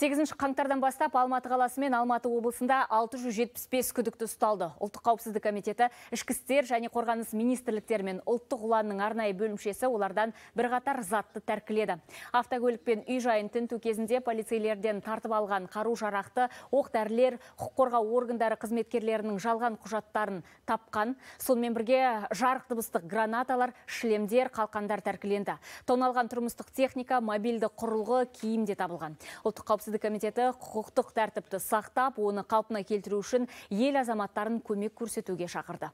8 қаңтардан бастап Алматы қаласы мен Алматы облысында 675 күдікті ұсталды. Ұлттық қауіпсіздік комитеті ішкі істер және қорғаныс министрліктері мен ұлттық ұланның арнайы бөлімшесі олардан бірқатар затты тәркіледі. Автокөлік пен үй жайын тінту кезінде полицейлерден тартып алған қару жарақты, оқ-дәрілер, құқық қорғау органдары қызметкерлерінің жалған құжаттарын тапқан, сонымен бірге жарық дыбыстық гранаталар, шлемдер, қалқандар тәркіленді. Тоналған тұрмыстық техника, мобильді құрылғы, киім де табылған. Ұлттық қауіпсіздік қауіпсіздік комитеті құқықтық тәртіпті сақтап, оны қалпына келтіру үшін ел азаматтарын көмек көрсетуге шақырды.